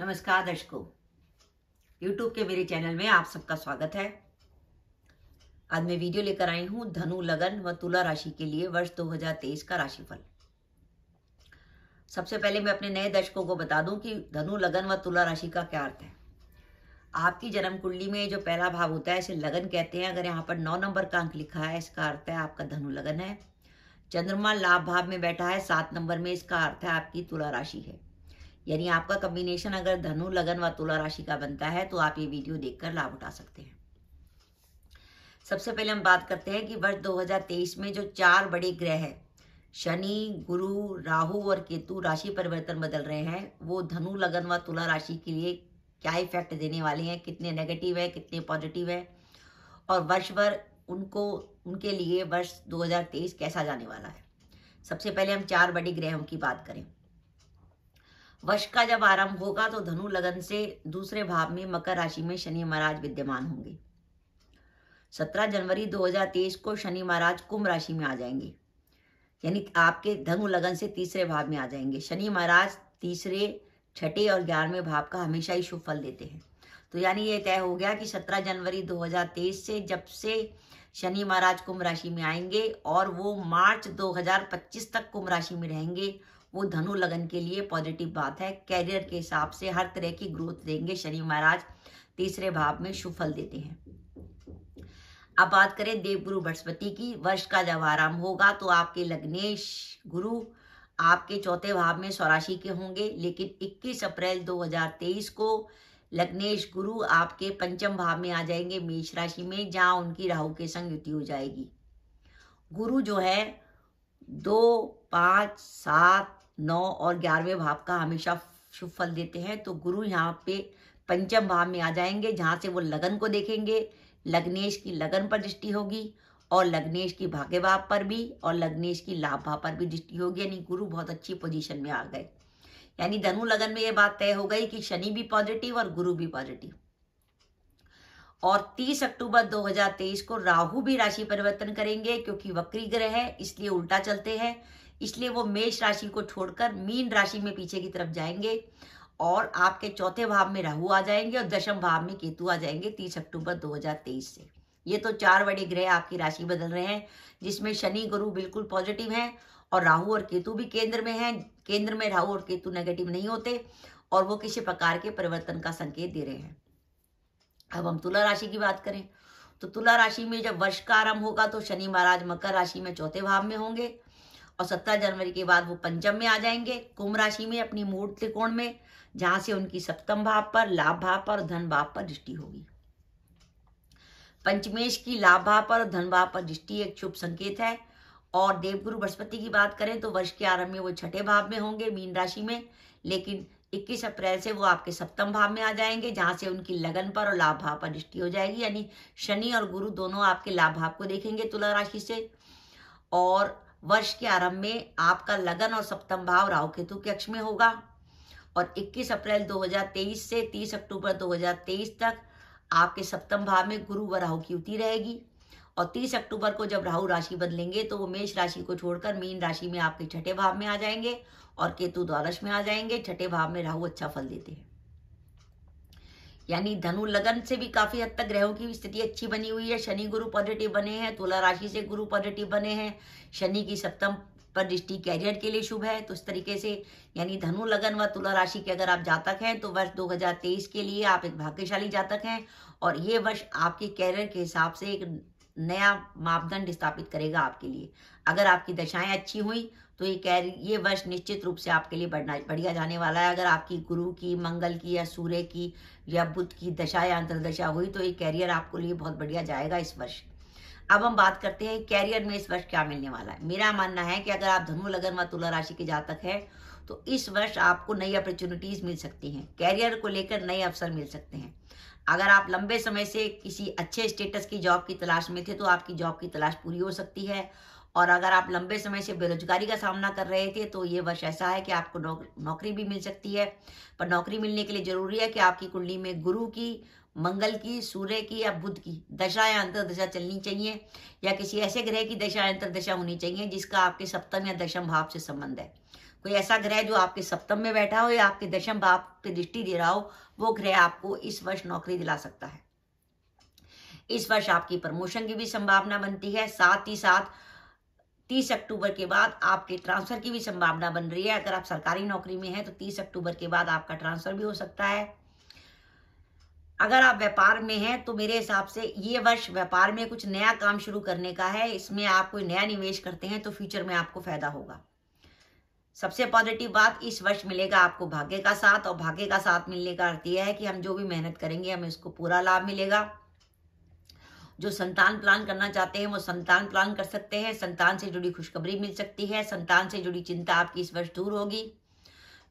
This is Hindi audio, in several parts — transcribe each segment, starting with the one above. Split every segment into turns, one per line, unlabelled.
नमस्कार दर्शकों YouTube के मेरे चैनल में आप सबका स्वागत है आज मैं वीडियो लेकर आई हूं धनु लगन व तुला राशि के लिए वर्ष 2023 का राशिफल सबसे पहले मैं अपने नए दर्शकों को बता दूं कि धनु लगन व तुला राशि का क्या अर्थ है आपकी जन्म कुंडली में जो पहला भाव होता है इसे लगन कहते हैं अगर यहाँ पर नौ नंबर का अंक लिखा है इसका अर्थ है आपका धनु लगन है चंद्रमा लाभ भाव में बैठा है सात नंबर में इसका अर्थ है आपकी तुला राशि है यानी आपका कम्बिनेशन अगर धनु लगन व तुला राशि का बनता है तो आप ये वीडियो देखकर लाभ उठा सकते हैं सबसे पहले हम बात करते हैं कि वर्ष 2023 में जो चार बड़े ग्रह हैं शनि गुरु राहु और केतु राशि परिवर्तन बदल रहे हैं वो धनु लगन व तुला राशि के लिए क्या इफेक्ट देने वाले हैं कितने नेगेटिव है कितने पॉजिटिव है और वर्ष भर उनको उनके लिए वर्ष 2023 कैसा जाने वाला है सबसे पहले हम चार बड़े ग्रहों की बात करें वश का जब आरंभ होगा तो धनु लगन से दूसरे भाव में मकर राशि में शनि महाराज विद्यमान होंगे 17 जनवरी 2023 को शनि महाराज कुंभ राशि में आ जाएंगे यानी आपके धनु लगन से तीसरे भाव में आ जाएंगे शनि महाराज तीसरे छठे और ग्यारहवें भाव का हमेशा ही शुभ फल देते हैं तो यानी ये तय हो गया कि 17 जनवरी 2023 से जब से शनि महाराज कुंभ राशि में आएंगे और वो मार्च 2025 तक कुंभ राशि में रहेंगे वो धनु लगन के लिए पॉजिटिव बात है कैरियर के हिसाब से हर तरह की ग्रोथ देंगे शनि महाराज तीसरे भाव में सुफल देते हैं अब बात करें देवगुरु बृहस्पति की वर्ष का जब आरंभ होगा तो आपके लग्नेश गुरु आपके चौथे भाव में स्वराशि के होंगे लेकिन 21 अप्रैल 2023 को लग्नेश गुरु आपके पंचम भाव में आ जाएंगे मेष राशि में जहां उनकी राहु के संग युति हो जाएगी गुरु जो है दो पांच सात नौ और ग्यारहवें भाव का हमेशा शुभ फल देते हैं तो गुरु यहाँ पे पंचम भाव में आ जाएंगे जहाँ से वो लगन को देखेंगे लग्नेश की लगन पर दृष्टि होगी और लग्नेश की भाग्य भाव पर भी और लग्नेश की लाभ भाव पर भी दृष्टि होगी यानी गुरु बहुत अच्छी पोजीशन में आ गए यानी धनु लगन में ये बात तय हो गई कि शनि भी पॉजिटिव और गुरु भी पॉजिटिव और 30 अक्टूबर 2023 को राहु भी राशि परिवर्तन करेंगे क्योंकि वक्री ग्रह है इसलिए उल्टा चलते हैं इसलिए वो मेष राशि को छोड़कर मीन राशि में पीछे की तरफ जाएंगे और आपके चौथे भाव में राहु आ जाएंगे और दशम भाव में केतु आ जाएंगे तीस अक्टूबर 2023 से ये तो चार बड़े ग्रह आपकी राशि बदल रहे हैं जिसमें शनि गुरु बिल्कुल पॉजिटिव हैं और राहु और केतु भी केंद्र में हैं केंद्र में राहु और केतु नेगेटिव नहीं होते और वो किसी प्रकार के परिवर्तन का संकेत दे रहे हैं अब हम तुला राशि की बात करें तो तुला राशि में जब वर्ष का आरंभ होगा तो शनि महाराज मकर राशि में चौथे भाव में होंगे और 17 जनवरी के बाद वो पंचम में आ जाएंगे कुंभ राशि में अपनी मूल त्रिकोण में जहां से उनकी सप्तम भाव पर लाभ भाव पर धन भाव पर दृष्टि होगी पंचमेश की लाभ भाव पर और धन भाव पर दृष्टि एक शुभ संकेत है और देवगुरु बृहस्पति की बात करें तो वर्ष के आरंभ में वो छठे भाव में होंगे मीन राशि में लेकिन 21 अप्रैल से वो आपके सप्तम भाव में आ जाएंगे जहां से उनकी लगन पर और लाभ भाव पर दृष्टि हो जाएगी यानी शनि और गुरु दोनों आपके लाभ भाव को देखेंगे तुला राशि से और वर्ष के आरंभ में आपका लगन और सप्तम भाव राहु केतु के अक्ष में होगा और 21 अप्रैल 2023 से 30 अक्टूबर 2023 तक आपके सप्तम भाव में गुरु व राहु की युति रहेगी और 30 अक्टूबर को जब राहु राशि बदलेंगे तो वो मेष राशि को छोड़कर मीन राशि में आपके छठे भाव में आ जाएंगे और केतु द्वादश में आ जाएंगे छठे भाव में राहु अच्छा फल देते हैं यानी धनु लगन से भी काफी हद तक ग्रहों की स्थिति अच्छी बनी हुई है शनि गुरु पॉजिटिव बने हैं तुला राशि से गुरु पॉजिटिव बने हैं शनि की सप्तम पर दृष्टि कैरियर के लिए शुभ है तो इस तरीके से यानी धनु लगन व तुला राशि के अगर आप जातक हैं तो वर्ष 2023 के लिए आप एक भाग्यशाली जातक हैं और ये वर्ष आपके कैरियर के हिसाब से एक नया मापदंड स्थापित करेगा आपके लिए अगर आपकी दशाएं अच्छी हुई तो ये कह रही ये वर्ष निश्चित रूप से आपके लिए बढ़ना बढ़िया जाने वाला है अगर आपकी गुरु की मंगल की या सूर्य की या बुद्ध की दशा या अंतरदशा हुई तो ये कैरियर आपको लिए बहुत बढ़िया जाएगा इस वर्ष अब हम बात करते हैं कैरियर में इस वर्ष क्या मिलने वाला है मेरा मानना है कि अगर आप धनु लगन व तुला राशि के जातक है तो इस वर्ष आपको नई अपॉर्चुनिटीज मिल सकती हैं कैरियर को लेकर नए अवसर मिल सकते हैं अगर आप लंबे समय से किसी अच्छे स्टेटस की जॉब की तलाश में थे तो आपकी जॉब की तलाश पूरी हो सकती है और अगर आप लंबे समय से बेरोजगारी का सामना कर रहे थे तो ये वर्ष ऐसा है कि आपको नौक, नौकरी भी मिल सकती है पर नौकरी मिलने के लिए जरूरी है कि आपकी कुंडली में गुरु की मंगल की सूर्य की या बुद्ध की दशा या अंतरदशा चलनी चाहिए या किसी ऐसे ग्रह की दशा या अंतरदशा होनी चाहिए जिसका आपके सप्तम या दशम भाव से संबंध है कोई ऐसा ग्रह जो आपके सप्तम में बैठा हो या आपके दशम भाव पे दृष्टि दे रहा हो वो ग्रह आपको इस वर्ष नौकरी दिला सकता है इस वर्ष आपकी प्रमोशन की भी संभावना बनती है साथ ही साथ तीस अक्टूबर के बाद आपके ट्रांसफर की भी संभावना बन रही है अगर आप सरकारी नौकरी में हैं तो तीस अक्टूबर के बाद आपका ट्रांसफर भी हो सकता है अगर आप व्यापार में हैं तो मेरे हिसाब से ये वर्ष व्यापार में कुछ नया काम शुरू करने का है इसमें आप कोई नया निवेश करते हैं तो फ्यूचर में आपको फायदा होगा सबसे पॉजिटिव बात इस वर्ष मिलेगा आपको भाग्य का साथ और भाग्य का साथ मिलने का अर्थ यह है कि हम जो भी मेहनत करेंगे हमें उसको पूरा लाभ मिलेगा जो संतान प्लान करना चाहते हैं वो संतान प्लान कर सकते हैं संतान से जुड़ी खुशखबरी मिल सकती है संतान से जुड़ी चिंता आपकी इस वर्ष दूर होगी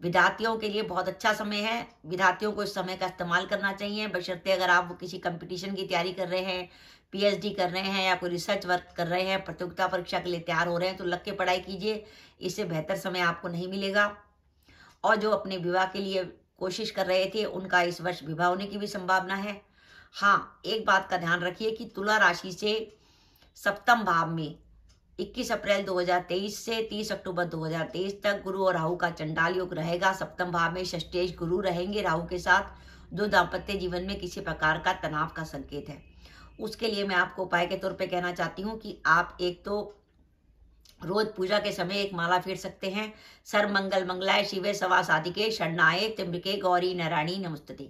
विद्यार्थियों के लिए बहुत अच्छा समय है विद्यार्थियों को इस समय का इस्तेमाल करना चाहिए बशर्ते अगर आप किसी कंपटीशन की तैयारी कर रहे हैं पीएचडी कर रहे हैं या कोई रिसर्च वर्क कर रहे हैं प्रतियोगिता परीक्षा के लिए तैयार हो रहे हैं तो लग के पढ़ाई कीजिए इससे बेहतर समय आपको नहीं मिलेगा और जो अपने विवाह के लिए कोशिश कर रहे थे उनका इस वर्ष विवाह होने की भी संभावना है हाँ एक बात का ध्यान रखिए कि तुला राशि से सप्तम भाव में 21 अप्रैल 2023 से 30 अक्टूबर 2023 तक गुरु और राहु का चंडाल योग रहेगा सप्तम भाव में षष्टेश गुरु रहेंगे राहु के साथ जो दाम्पत्य जीवन में किसी प्रकार का तनाव का संकेत है उसके लिए मैं आपको उपाय के तौर पे कहना चाहती हूँ कि आप एक तो रोज पूजा के समय एक माला फेर सकते हैं सर मंगल मंगलाय शिवे सवा साधिके शरणाए त्रिम्बिके गौरी नारायणी नमस्ते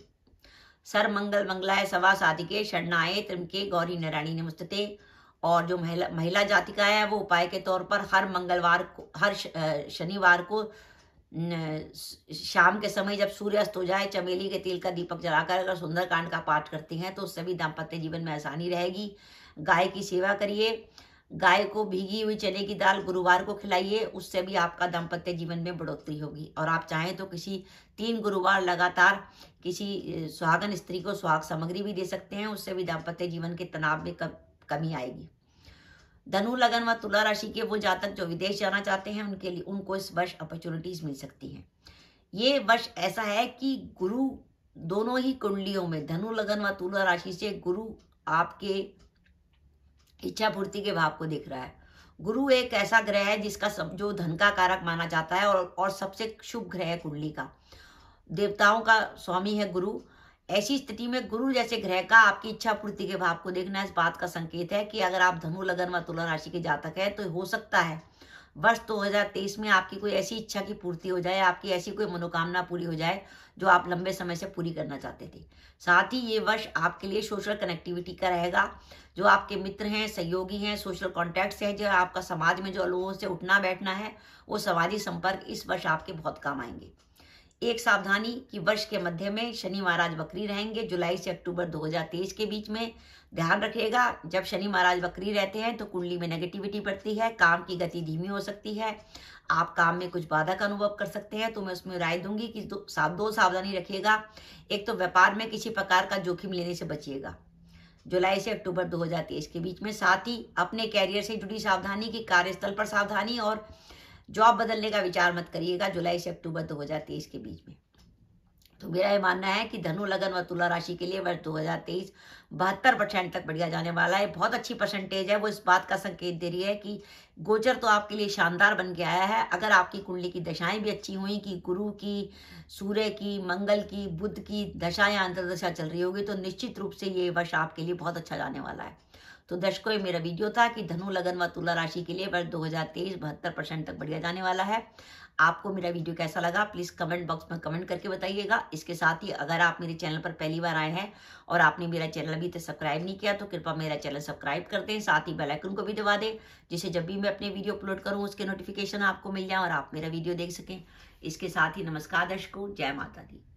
सर मंगल मंगलाय सवा साधिके शरणाए त्रिम्बिके गौरी नारायणी नमस्ते और जो महिला महिला जाति का है वो उपाय के तौर पर हर मंगलवार को हर शनिवार को शाम के समय जब सूर्य अस्त हो जाए चमेली के तेल का दीपक जलाकर अगर सुंदर कांड का पाठ करती हैं तो सभी दाम्पत्य जीवन में आसानी रहेगी गाय की सेवा करिए गाय को भीगी हुई चने की दाल गुरुवार को खिलाइए उससे भी आपका दाम्पत्य जीवन में बढ़ोतरी होगी और आप चाहें तो किसी तीन गुरुवार लगातार किसी सुहागन स्त्री को सुहाग सामग्री भी दे सकते हैं उससे भी दाम्पत्य जीवन के तनाव में कम कमी आएगी धनु लगन व तुला राशि के वो जातक जो विदेश जाना चाहते हैं उनके लिए उनको इस वर्ष अपॉर्चुनिटीज मिल सकती हैं ये वर्ष ऐसा है कि गुरु दोनों ही कुंडलियों में धनु लगन व तुला राशि से गुरु आपके इच्छा पूर्ति के भाव को देख रहा है गुरु एक ऐसा ग्रह है जिसका सब जो धन का कारक माना जाता है और और सबसे शुभ ग्रह है कुंडली का देवताओं का स्वामी है गुरु ऐसी स्थिति में गुरु जैसे ग्रह का आपकी इच्छा पूर्ति के भाव को देखना इस बात का संकेत है कि अगर आप धनु लगन व तुला राशि के जातक है तो हो सकता है वर्ष 2023 में आपकी कोई ऐसी इच्छा की पूर्ति हो जाए आपकी ऐसी कोई मनोकामना पूरी हो जाए जो आप लंबे समय से पूरी करना चाहते थे साथ ही ये वर्ष आपके लिए सोशल कनेक्टिविटी का रहेगा जो आपके मित्र हैं सहयोगी हैं सोशल कॉन्टैक्ट्स हैं जो आपका समाज में जो लोगों से उठना बैठना है वो सामाजिक संपर्क इस वर्ष आपके बहुत काम आएंगे एक सावधानी कि वर्ष के मध्य में शनि महाराज बकरी रहेंगे जुलाई से अक्टूबर 2023 के बीच में ध्यान रखिएगा जब शनि महाराज बकरी रहते हैं तो कुंडली में नेगेटिविटी बढ़ती है काम की गति धीमी हो सकती है आप काम में कुछ बाधा का अनुभव कर सकते हैं तो मैं उसमें राय दूंगी कि दो, दो सावधानी रखिएगा एक तो व्यापार में किसी प्रकार का जोखिम लेने से बचिएगा जुलाई से अक्टूबर 2023 के बीच में साथ ही अपने कैरियर से जुड़ी सावधानी की कार्यस्थल पर सावधानी और जॉब बदलने का विचार मत करिएगा जुलाई से अक्टूबर दो हजार तेईस के बीच में तो मेरा ये मानना है कि धनु लगन व तुला राशि के लिए वर्ष 2023 बहत्तर परसेंट तक बढ़िया जाने वाला है बहुत अच्छी परसेंटेज है वो इस बात का संकेत दे रही है कि गोचर तो आपके लिए शानदार बन के आया है अगर आपकी कुंडली की दशाएं भी अच्छी हुई कि गुरु की सूर्य की मंगल की बुद्ध की दशा या अंतर्दशा चल रही होगी तो निश्चित रूप से ये वर्ष आपके लिए बहुत अच्छा जाने वाला है तो दर्शकों ये मेरा वीडियो था कि धनु लगन व तुला राशि के लिए वर्ष दो हजार तेईस बहत्तर परसेंट तक बढ़िया जाने वाला है आपको मेरा वीडियो कैसा लगा प्लीज़ कमेंट बॉक्स में कमेंट करके बताइएगा इसके साथ ही अगर आप मेरे चैनल पर पहली बार आए हैं और आपने मेरा चैनल अभी तक सब्सक्राइब नहीं किया तो कृपया मेरा चैनल सब्सक्राइब कर दें साथ ही बेलाइकन को भी दबा दें जिसे जब भी मैं अपने वीडियो अपलोड करूँ उसके नोटिफिकेशन आपको मिल जाए और आप मेरा वीडियो देख सकें इसके साथ ही नमस्कार दर्शकों जय माता दी